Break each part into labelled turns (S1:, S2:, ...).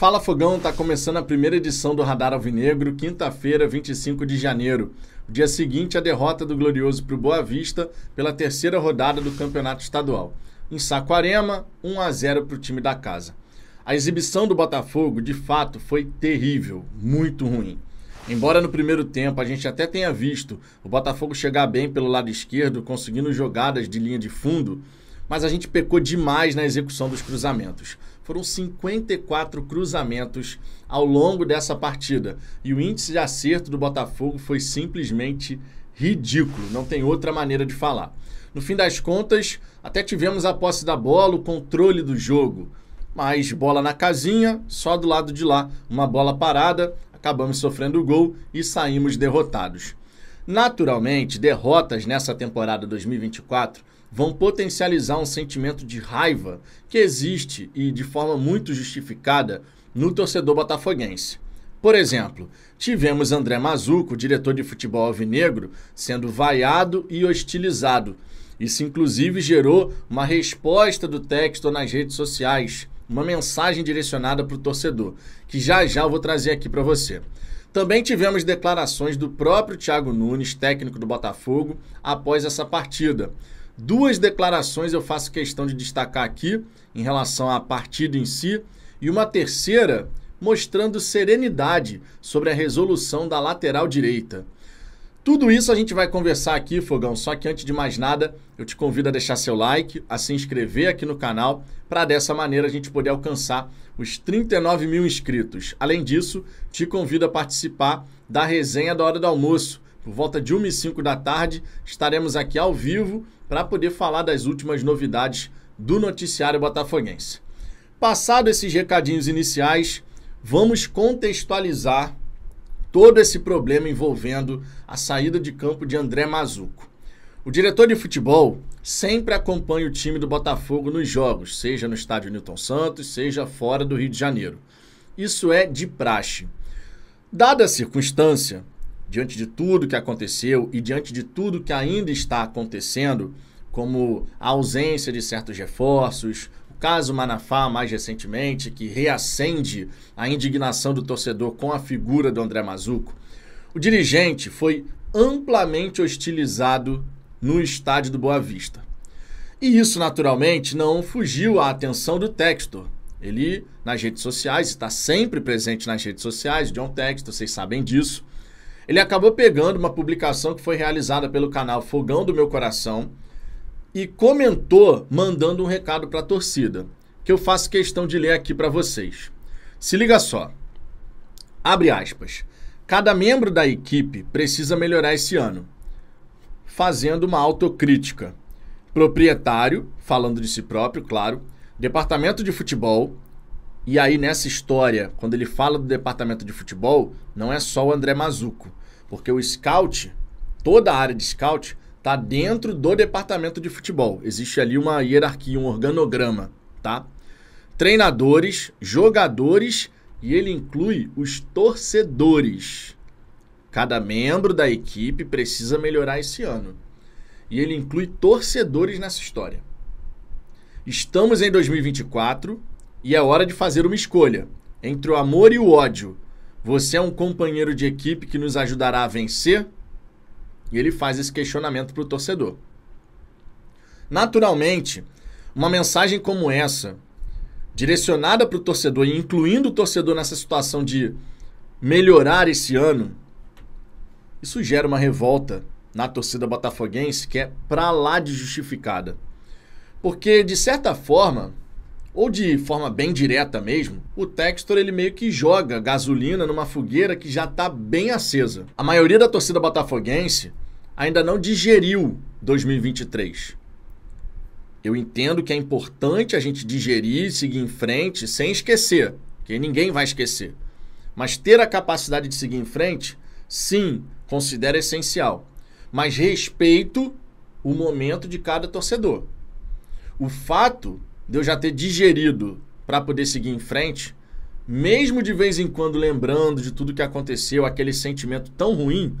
S1: Fala Fogão, Tá começando a primeira edição do Radar Alvinegro, quinta-feira, 25 de janeiro. O dia seguinte, a derrota do Glorioso para o Boa Vista pela terceira rodada do Campeonato Estadual. Em Saquarema, 1 a 0 para o time da casa. A exibição do Botafogo, de fato, foi terrível, muito ruim. Embora no primeiro tempo a gente até tenha visto o Botafogo chegar bem pelo lado esquerdo, conseguindo jogadas de linha de fundo, mas a gente pecou demais na execução dos cruzamentos. Foram 54 cruzamentos ao longo dessa partida e o índice de acerto do Botafogo foi simplesmente ridículo, não tem outra maneira de falar. No fim das contas, até tivemos a posse da bola, o controle do jogo, mas bola na casinha, só do lado de lá, uma bola parada, acabamos sofrendo o gol e saímos derrotados. Naturalmente, derrotas nessa temporada 2024 vão potencializar um sentimento de raiva que existe e de forma muito justificada no torcedor botafoguense. Por exemplo, tivemos André Mazuco, diretor de futebol alvinegro, sendo vaiado e hostilizado. Isso, inclusive, gerou uma resposta do texto nas redes sociais, uma mensagem direcionada para o torcedor, que já já eu vou trazer aqui para você. Também tivemos declarações do próprio Thiago Nunes, técnico do Botafogo, após essa partida. Duas declarações eu faço questão de destacar aqui em relação à partida em si e uma terceira mostrando serenidade sobre a resolução da lateral direita. Tudo isso a gente vai conversar aqui, Fogão. Só que antes de mais nada, eu te convido a deixar seu like, a se inscrever aqui no canal, para dessa maneira a gente poder alcançar os 39 mil inscritos. Além disso, te convido a participar da resenha da hora do almoço. Por volta de 1 e 05 da tarde, estaremos aqui ao vivo para poder falar das últimas novidades do noticiário botafoguense. Passado esses recadinhos iniciais, vamos contextualizar todo esse problema envolvendo a saída de campo de André Mazuco. O diretor de futebol sempre acompanha o time do Botafogo nos jogos, seja no estádio Newton Santos, seja fora do Rio de Janeiro. Isso é de praxe. Dada a circunstância, diante de tudo que aconteceu e diante de tudo que ainda está acontecendo, como a ausência de certos reforços, o caso Manafá mais recentemente, que reacende a indignação do torcedor com a figura do André Mazuco, o dirigente foi amplamente hostilizado no estádio do Boa Vista. E isso, naturalmente, não fugiu à atenção do Textor. Ele, nas redes sociais, está sempre presente nas redes sociais, John Textor, vocês sabem disso, ele acabou pegando uma publicação que foi realizada pelo canal Fogão do Meu Coração e comentou mandando um recado para a torcida, que eu faço questão de ler aqui para vocês. Se liga só. Abre aspas. Cada membro da equipe precisa melhorar esse ano, fazendo uma autocrítica. Proprietário, falando de si próprio, claro, departamento de futebol, e aí, nessa história, quando ele fala do departamento de futebol, não é só o André Mazuco. Porque o scout, toda a área de scout, está dentro do departamento de futebol. Existe ali uma hierarquia, um organograma, tá? Treinadores, jogadores e ele inclui os torcedores. Cada membro da equipe precisa melhorar esse ano. E ele inclui torcedores nessa história. Estamos em 2024 e é hora de fazer uma escolha entre o amor e o ódio, você é um companheiro de equipe que nos ajudará a vencer? E ele faz esse questionamento para o torcedor. Naturalmente, uma mensagem como essa, direcionada para o torcedor e incluindo o torcedor nessa situação de melhorar esse ano, isso gera uma revolta na torcida botafoguense que é para lá de justificada. Porque, de certa forma, ou de forma bem direta mesmo, o Textor ele meio que joga gasolina numa fogueira que já está bem acesa. A maioria da torcida botafoguense ainda não digeriu 2023. Eu entendo que é importante a gente digerir, seguir em frente, sem esquecer, que ninguém vai esquecer. Mas ter a capacidade de seguir em frente, sim, considero essencial. Mas respeito o momento de cada torcedor. O fato de eu já ter digerido para poder seguir em frente, mesmo de vez em quando lembrando de tudo que aconteceu, aquele sentimento tão ruim,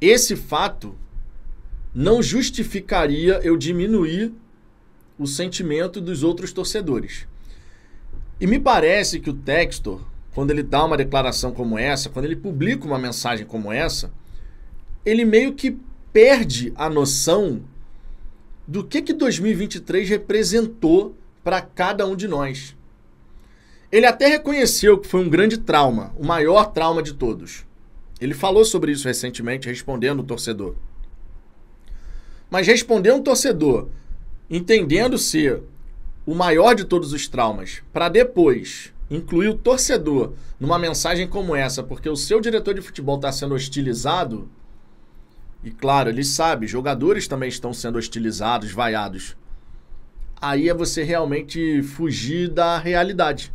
S1: esse fato não justificaria eu diminuir o sentimento dos outros torcedores. E me parece que o Textor, quando ele dá uma declaração como essa, quando ele publica uma mensagem como essa, ele meio que perde a noção do que, que 2023 representou para cada um de nós. Ele até reconheceu que foi um grande trauma, o maior trauma de todos. Ele falou sobre isso recentemente, respondendo o torcedor. Mas responder um torcedor, entendendo ser o maior de todos os traumas, para depois incluir o torcedor numa mensagem como essa, porque o seu diretor de futebol está sendo hostilizado, e claro, ele sabe, jogadores também estão sendo hostilizados, vaiados. Aí é você realmente fugir da realidade.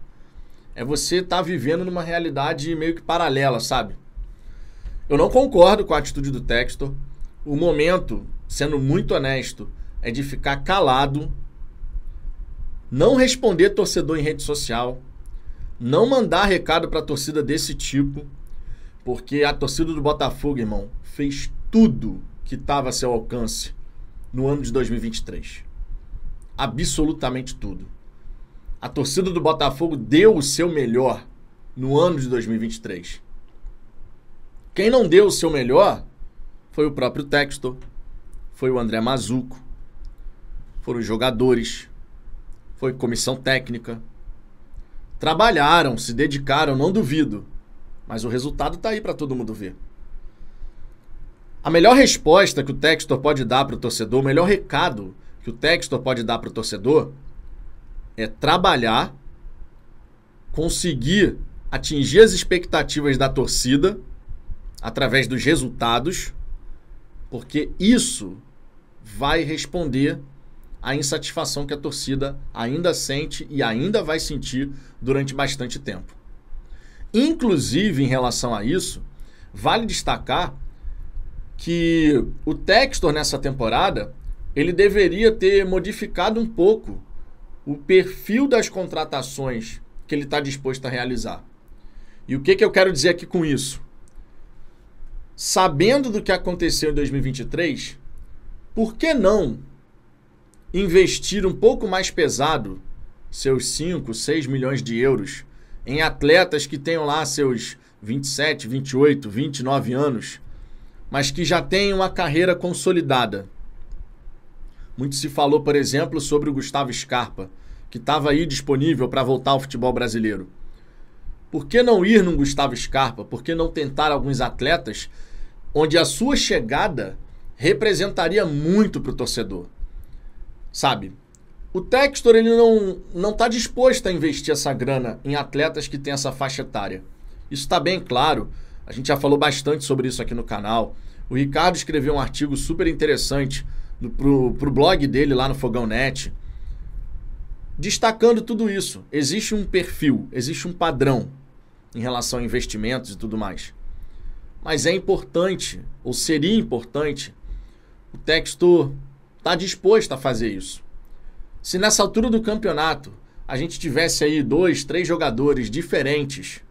S1: É você estar tá vivendo numa realidade meio que paralela, sabe? Eu não concordo com a atitude do Textor. O momento, sendo muito honesto, é de ficar calado, não responder torcedor em rede social, não mandar recado para torcida desse tipo, porque a torcida do Botafogo, irmão, fez tudo que estava a seu alcance no ano de 2023. Absolutamente tudo. A torcida do Botafogo deu o seu melhor no ano de 2023. Quem não deu o seu melhor foi o próprio Texto, foi o André Mazuco, foram os jogadores, foi comissão técnica. Trabalharam, se dedicaram, não duvido. Mas o resultado está aí para todo mundo ver. A melhor resposta que o Textor pode dar para o torcedor, o melhor recado que o Textor pode dar para o torcedor é trabalhar, conseguir atingir as expectativas da torcida através dos resultados, porque isso vai responder à insatisfação que a torcida ainda sente e ainda vai sentir durante bastante tempo. Inclusive, em relação a isso, vale destacar que o Textor nessa temporada ele deveria ter modificado um pouco o perfil das contratações que ele está disposto a realizar. E o que, que eu quero dizer aqui com isso? Sabendo do que aconteceu em 2023, por que não investir um pouco mais pesado, seus 5, 6 milhões de euros, em atletas que tenham lá seus 27, 28, 29 anos, mas que já tem uma carreira consolidada. Muito se falou, por exemplo, sobre o Gustavo Scarpa, que estava aí disponível para voltar ao futebol brasileiro. Por que não ir num Gustavo Scarpa? Por que não tentar alguns atletas onde a sua chegada representaria muito para o torcedor? Sabe? O Textor ele não não está disposto a investir essa grana em atletas que têm essa faixa etária. Isso está bem claro. A gente já falou bastante sobre isso aqui no canal. O Ricardo escreveu um artigo super interessante para pro, blog dele lá no Fogão Net, destacando tudo isso. Existe um perfil, existe um padrão em relação a investimentos e tudo mais. Mas é importante, ou seria importante, o texto estar tá disposto a fazer isso. Se nessa altura do campeonato a gente tivesse aí dois, três jogadores diferentes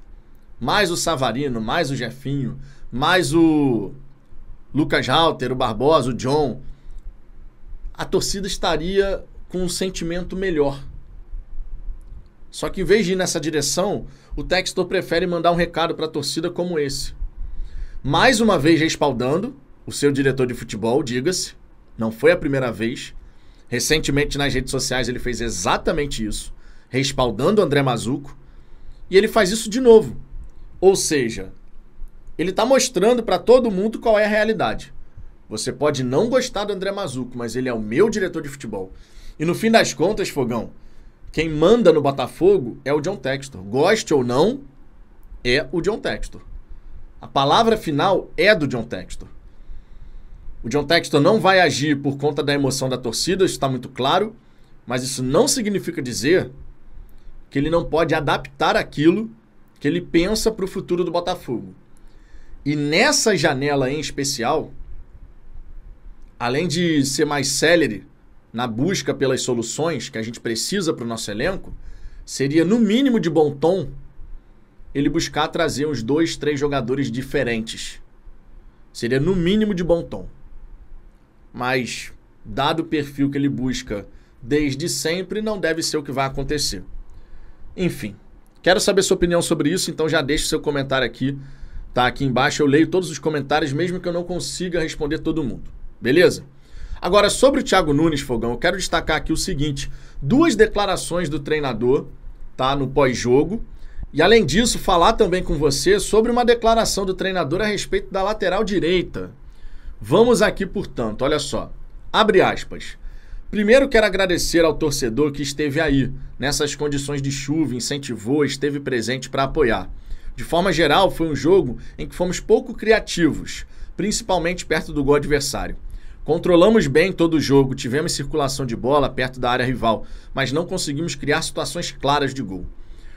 S1: mais o Savarino, mais o Jefinho, mais o Lucas Halter, o Barbosa, o John, a torcida estaria com um sentimento melhor. Só que em vez de ir nessa direção, o Textor prefere mandar um recado para a torcida como esse. Mais uma vez respaldando o seu diretor de futebol, diga-se, não foi a primeira vez. Recentemente nas redes sociais ele fez exatamente isso, respaldando o André Mazuco, e ele faz isso de novo. Ou seja, ele está mostrando para todo mundo qual é a realidade. Você pode não gostar do André Mazuco, mas ele é o meu diretor de futebol. E no fim das contas, Fogão, quem manda no Botafogo é o John Textor. Goste ou não, é o John Textor. A palavra final é do John Textor. O John Textor não vai agir por conta da emoção da torcida, isso está muito claro, mas isso não significa dizer que ele não pode adaptar aquilo que ele pensa para o futuro do Botafogo. E nessa janela em especial, além de ser mais célere na busca pelas soluções que a gente precisa para o nosso elenco, seria no mínimo de bom tom ele buscar trazer uns dois, três jogadores diferentes. Seria no mínimo de bom tom. Mas, dado o perfil que ele busca desde sempre, não deve ser o que vai acontecer. Enfim, Quero saber sua opinião sobre isso, então já deixe seu comentário aqui, tá? Aqui embaixo eu leio todos os comentários, mesmo que eu não consiga responder todo mundo. Beleza? Agora, sobre o Thiago Nunes, Fogão, eu quero destacar aqui o seguinte: duas declarações do treinador, tá? No pós-jogo. E além disso, falar também com você sobre uma declaração do treinador a respeito da lateral direita. Vamos aqui, portanto, olha só. Abre aspas. Primeiro quero agradecer ao torcedor que esteve aí, nessas condições de chuva, incentivou, esteve presente para apoiar. De forma geral, foi um jogo em que fomos pouco criativos, principalmente perto do gol adversário. Controlamos bem todo o jogo, tivemos circulação de bola perto da área rival, mas não conseguimos criar situações claras de gol.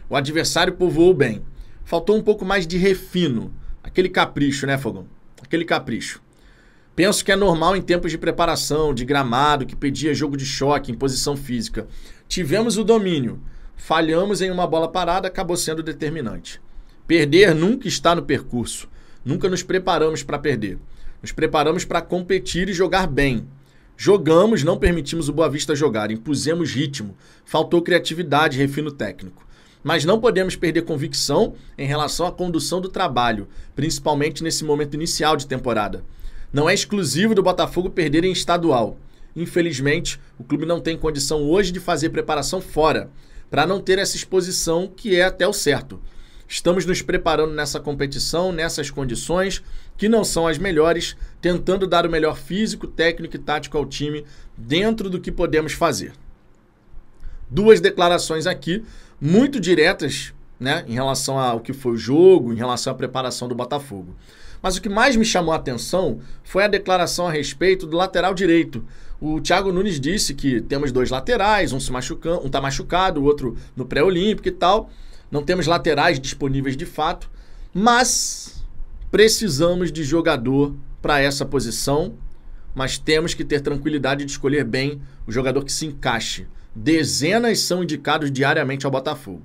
S1: O adversário povoou bem. Faltou um pouco mais de refino, aquele capricho, né, Fogão? Aquele capricho. Penso que é normal em tempos de preparação, de gramado, que pedia jogo de choque, imposição física. Tivemos o domínio, falhamos em uma bola parada, acabou sendo determinante. Perder nunca está no percurso. Nunca nos preparamos para perder. Nos preparamos para competir e jogar bem. Jogamos, não permitimos o Boa Vista jogar, impusemos ritmo, faltou criatividade refino técnico mas não podemos perder convicção em relação à condução do trabalho, principalmente nesse momento inicial de temporada. Não é exclusivo do Botafogo perder em estadual. Infelizmente, o clube não tem condição hoje de fazer preparação fora, para não ter essa exposição que é até o certo. Estamos nos preparando nessa competição, nessas condições, que não são as melhores, tentando dar o melhor físico, técnico e tático ao time dentro do que podemos fazer. Duas declarações aqui, muito diretas, né, em relação ao que foi o jogo, em relação à preparação do Botafogo. Mas o que mais me chamou a atenção foi a declaração a respeito do lateral direito. O Thiago Nunes disse que temos dois laterais, um se machucando, um está machucado, o outro no pré-olímpico e tal. Não temos laterais disponíveis de fato, mas precisamos de jogador para essa posição, mas temos que ter tranquilidade de escolher bem o jogador que se encaixe. Dezenas são indicados diariamente ao Botafogo.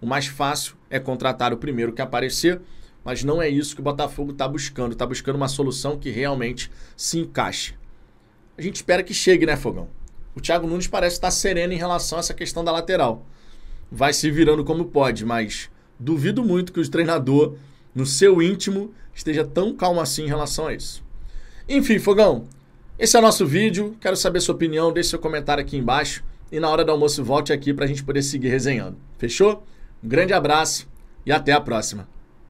S1: O mais fácil é contratar o primeiro que aparecer, mas não é isso que o Botafogo está buscando. Está buscando uma solução que realmente se encaixe. A gente espera que chegue, né, Fogão? O Thiago Nunes parece estar tá sereno em relação a essa questão da lateral. Vai se virando como pode, mas duvido muito que o treinador, no seu íntimo, esteja tão calmo assim em relação a isso. Enfim, Fogão, esse é o nosso vídeo. Quero saber sua opinião, deixe seu comentário aqui embaixo e na hora do almoço volte aqui para a gente poder seguir resenhando. Fechou? Um grande abraço e até a próxima.